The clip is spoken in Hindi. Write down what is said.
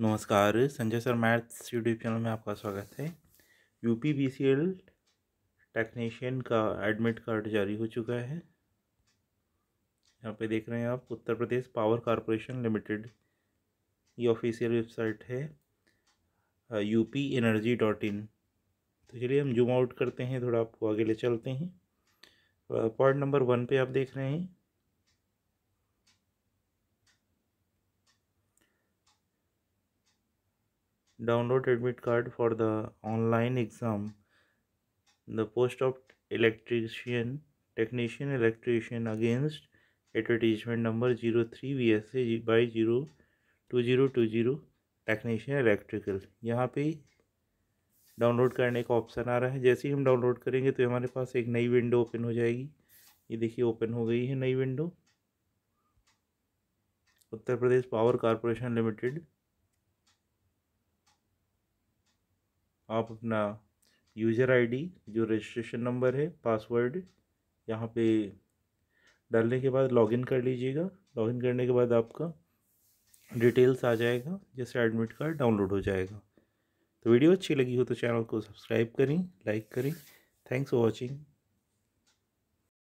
नमस्कार Sanjay sir maths YouTube channel में आपका स्वागत है यूपी बीसीएल टेक्नीशियन का एडमिट कार्ड जारी हो चुका है यहाँ पे देख रहे हैं आप Uttar Pradesh power corporation limited ये ऑफिशियल वेबसाइट है यूपी एनर्जी डॉट इन तो चलिए हम जूम आउट करते हैं थोड़ा आपको आगे ले चलते हैं पॉइंट नंबर वन पे आप देख रहे हैं download admit card for the online exam the post of electrician technician electrician against advertisement number 03 VSA by 0 2020 technician electrical यहाँ पे डाउनलोड करने का ऑप्शन आ रहा है जैसे ही हम डाउनलोड करेंगे तो हमारे पास एक नई विंडो ओपन हो जाएगी ये देखिए ओपन हो गई है नई window Uttar Pradesh power corporation limited आप अपना यूज़र आईडी जो रजिस्ट्रेशन नंबर है पासवर्ड यहाँ पे डालने के बाद लॉगिन कर लीजिएगा लॉगिन करने के बाद आपका डिटेल्स आ जाएगा जैसे एडमिट कार्ड डाउनलोड हो जाएगा तो वीडियो अच्छी लगी हो तो चैनल को सब्सक्राइब करें लाइक करें थैंक्स फॉर वॉचिंग